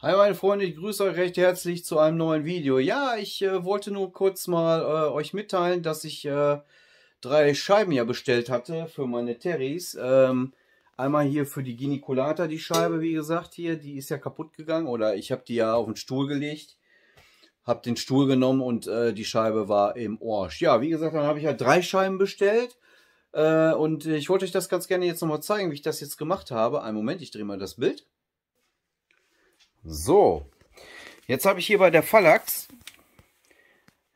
Hi meine Freunde, ich grüße euch recht herzlich zu einem neuen Video. Ja, ich äh, wollte nur kurz mal äh, euch mitteilen, dass ich äh, drei Scheiben ja bestellt hatte für meine Terrys. Ähm, einmal hier für die Giniculata die Scheibe, wie gesagt, hier, die ist ja kaputt gegangen oder ich habe die ja auf den Stuhl gelegt, habe den Stuhl genommen und äh, die Scheibe war im Orsch. Ja, wie gesagt, dann habe ich ja halt drei Scheiben bestellt. Äh, und ich wollte euch das ganz gerne jetzt nochmal zeigen, wie ich das jetzt gemacht habe. Einen Moment, ich drehe mal das Bild. So, jetzt habe ich hier bei der Fallax,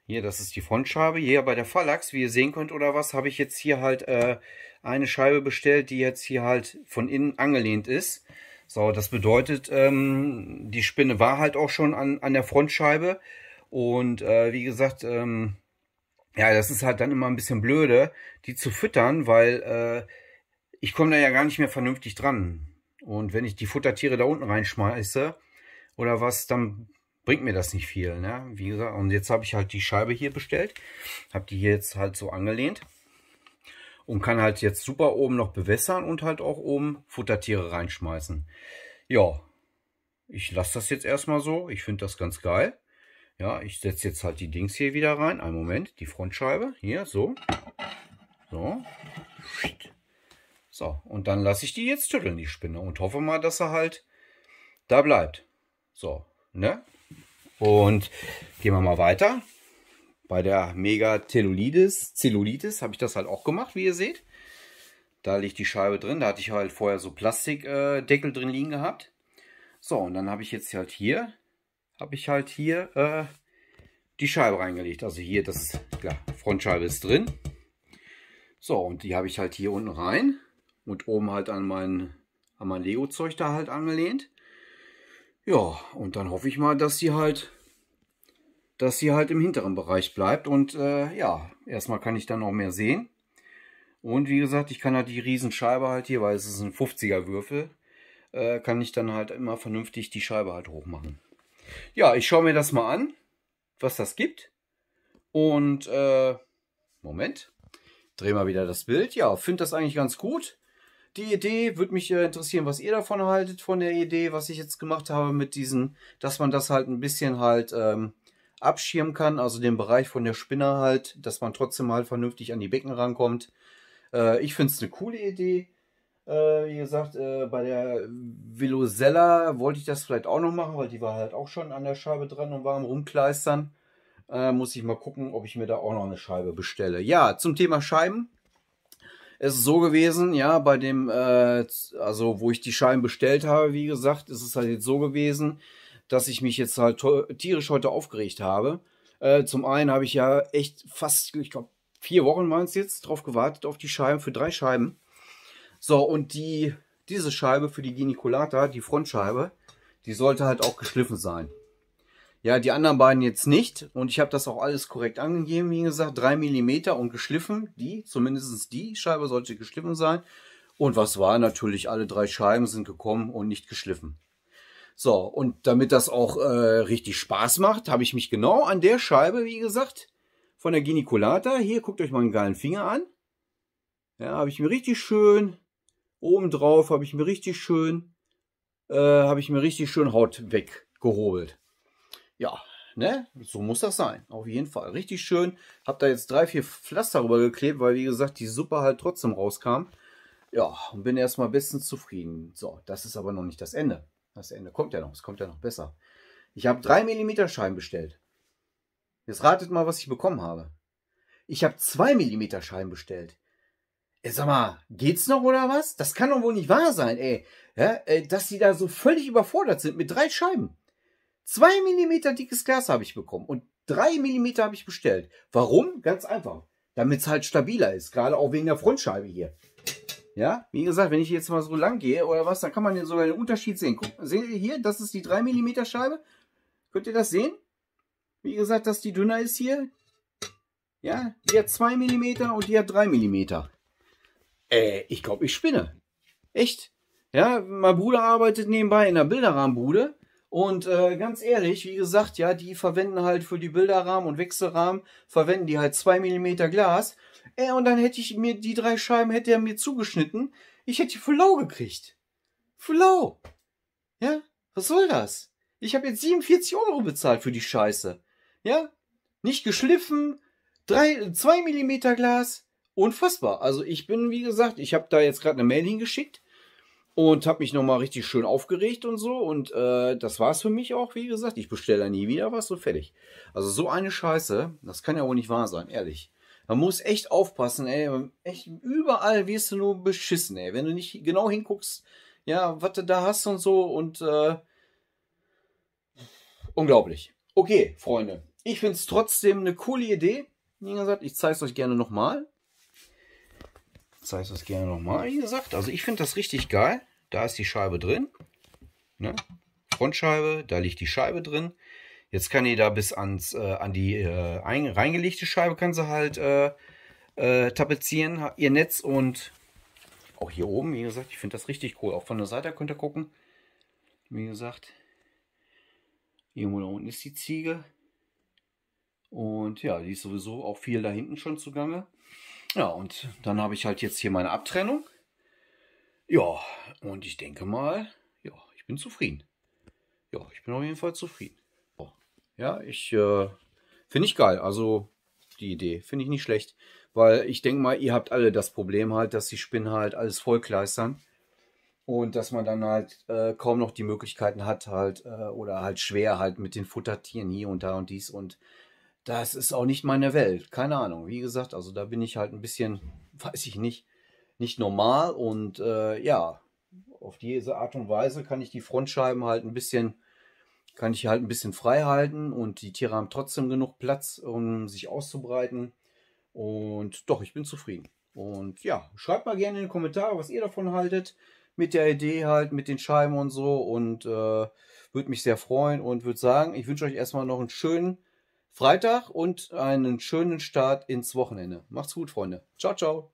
hier das ist die Frontscheibe, hier bei der Fallax, wie ihr sehen könnt oder was, habe ich jetzt hier halt äh, eine Scheibe bestellt, die jetzt hier halt von innen angelehnt ist. So, das bedeutet, ähm, die Spinne war halt auch schon an, an der Frontscheibe. Und äh, wie gesagt, ähm, ja, das ist halt dann immer ein bisschen blöde, die zu füttern, weil äh, ich komme da ja gar nicht mehr vernünftig dran. Und wenn ich die Futtertiere da unten reinschmeiße, oder was, dann bringt mir das nicht viel. Ne? Wie gesagt, und jetzt habe ich halt die Scheibe hier bestellt, habe die jetzt halt so angelehnt und kann halt jetzt super oben noch bewässern und halt auch oben Futtertiere reinschmeißen. Ja, ich lasse das jetzt erstmal so. Ich finde das ganz geil. Ja, ich setze jetzt halt die Dings hier wieder rein. Einen Moment, die Frontscheibe. Hier, so. So. So, und dann lasse ich die jetzt tütteln, die Spinne. Und hoffe mal, dass er halt da bleibt. So, ne? Und gehen wir mal weiter. Bei der Megatellulidis, Cellulitis habe ich das halt auch gemacht, wie ihr seht. Da liegt die Scheibe drin. Da hatte ich halt vorher so Plastikdeckel äh, drin liegen gehabt. So, und dann habe ich jetzt halt hier, habe ich halt hier äh, die Scheibe reingelegt. Also hier, das klar, Frontscheibe ist drin. So, und die habe ich halt hier unten rein und oben halt an mein, an mein Lego-Zeug da halt angelehnt. Ja, und dann hoffe ich mal, dass sie halt, dass sie halt im hinteren Bereich bleibt. Und äh, ja, erstmal kann ich dann noch mehr sehen. Und wie gesagt, ich kann halt die Riesenscheibe halt hier, weil es ist ein 50er Würfel, äh, kann ich dann halt immer vernünftig die Scheibe halt hoch machen. Ja, ich schaue mir das mal an, was das gibt. Und, äh, Moment, drehe mal wieder das Bild. Ja, finde das eigentlich ganz gut die Idee, würde mich äh, interessieren, was ihr davon haltet, von der Idee, was ich jetzt gemacht habe mit diesen, dass man das halt ein bisschen halt ähm, abschirmen kann, also den Bereich von der Spinner halt, dass man trotzdem halt vernünftig an die Becken rankommt. Äh, ich finde es eine coole Idee. Äh, wie gesagt, äh, bei der Velocella wollte ich das vielleicht auch noch machen, weil die war halt auch schon an der Scheibe dran und war am Rumkleistern. Äh, muss ich mal gucken, ob ich mir da auch noch eine Scheibe bestelle. Ja, zum Thema Scheiben es ist so gewesen, ja, bei dem, äh, also wo ich die Scheiben bestellt habe, wie gesagt, ist es halt jetzt so gewesen, dass ich mich jetzt halt tierisch heute aufgeregt habe. Äh, zum einen habe ich ja echt fast, ich glaube, vier Wochen waren es jetzt, drauf gewartet auf die Scheiben, für drei Scheiben. So, und die, diese Scheibe für die Geniculata, die Frontscheibe, die sollte halt auch geschliffen sein. Ja, die anderen beiden jetzt nicht. Und ich habe das auch alles korrekt angegeben, wie gesagt. 3 mm und geschliffen. Die, zumindest die Scheibe sollte geschliffen sein. Und was war? Natürlich, alle drei Scheiben sind gekommen und nicht geschliffen. So, und damit das auch äh, richtig Spaß macht, habe ich mich genau an der Scheibe, wie gesagt, von der Giniculata. Hier, guckt euch mal einen geilen Finger an. Ja, habe ich mir richtig schön, oben drauf habe ich mir richtig schön, äh, habe ich mir richtig schön Haut weggehobelt ja, ne, so muss das sein. Auf jeden Fall. Richtig schön. Hab da jetzt drei, vier Pflaster rüber geklebt, weil wie gesagt, die Suppe halt trotzdem rauskam. Ja, und bin erstmal bestens zufrieden. So, das ist aber noch nicht das Ende. Das Ende kommt ja noch, es kommt ja noch besser. Ich habe 3 mm Scheiben bestellt. Jetzt ratet mal, was ich bekommen habe. Ich habe 2 mm Scheiben bestellt. Ey, sag mal, geht's noch oder was? Das kann doch wohl nicht wahr sein, ey. Ja, äh, dass sie da so völlig überfordert sind mit drei Scheiben. 2 mm dickes Glas habe ich bekommen und 3 mm habe ich bestellt. Warum? Ganz einfach. Damit es halt stabiler ist, gerade auch wegen der Frontscheibe hier. Ja, wie gesagt, wenn ich jetzt mal so lang gehe oder was, dann kann man hier sogar den Unterschied sehen. Guck, seht ihr hier, das ist die 3 mm Scheibe. Könnt ihr das sehen? Wie gesagt, dass die dünner ist hier. Ja, die hat 2 mm und die hat 3 mm. Äh, ich glaube, ich spinne. Echt? Ja, mein Bruder arbeitet nebenbei in der Bilderrahmenbude und äh, ganz ehrlich, wie gesagt, ja, die verwenden halt für die Bilderrahmen und Wechselrahmen, verwenden die halt 2 mm Glas. Äh, und dann hätte ich mir die drei Scheiben, hätte er mir zugeschnitten. Ich hätte die für lau gekriegt. Für lau. Ja, was soll das? Ich habe jetzt 47 Euro bezahlt für die Scheiße. Ja, nicht geschliffen, 2 mm Glas, unfassbar. Also ich bin, wie gesagt, ich habe da jetzt gerade eine Mail hingeschickt und habe mich nochmal richtig schön aufgeregt und so. Und äh, das war es für mich auch, wie gesagt. Ich bestelle da nie wieder was so fertig. Also so eine Scheiße, das kann ja wohl nicht wahr sein, ehrlich. Man muss echt aufpassen, ey. Echt, überall wirst du nur beschissen, ey. Wenn du nicht genau hinguckst, ja, was du da hast und so. Und äh, unglaublich. Okay, Freunde. Ich finde es trotzdem eine coole Idee. Wie gesagt, ich zeige es euch gerne nochmal zeige es gerne nochmal. Wie gesagt, also ich finde das richtig geil. Da ist die Scheibe drin. Ne? Frontscheibe, da liegt die Scheibe drin. Jetzt kann die da bis ans, äh, an die äh, ein, reingelegte Scheibe kann sie halt äh, äh tapezieren, ihr Netz und auch hier oben, wie gesagt, ich finde das richtig cool. Auch von der Seite könnt ihr gucken. Wie gesagt, irgendwo da unten ist die Ziege. Und ja, die ist sowieso auch viel da hinten schon zugange. Ja, und dann habe ich halt jetzt hier meine Abtrennung. Ja, und ich denke mal, ja, ich bin zufrieden. Ja, ich bin auf jeden Fall zufrieden. Ja, ich äh, finde ich geil. Also die Idee finde ich nicht schlecht, weil ich denke mal, ihr habt alle das Problem halt, dass die Spinnen halt alles vollkleistern und dass man dann halt äh, kaum noch die Möglichkeiten hat halt äh, oder halt schwer halt mit den Futtertieren hier und da und dies und das ist auch nicht meine Welt. Keine Ahnung. Wie gesagt, also da bin ich halt ein bisschen, weiß ich nicht, nicht normal. Und äh, ja, auf diese Art und Weise kann ich die Frontscheiben halt ein bisschen, kann ich halt ein bisschen frei halten und die Tiere haben trotzdem genug Platz, um sich auszubreiten. Und doch, ich bin zufrieden. Und ja, schreibt mal gerne in die Kommentare, was ihr davon haltet. Mit der Idee halt, mit den Scheiben und so. Und äh, würde mich sehr freuen und würde sagen, ich wünsche euch erstmal noch einen schönen Freitag und einen schönen Start ins Wochenende. Macht's gut, Freunde. Ciao, ciao.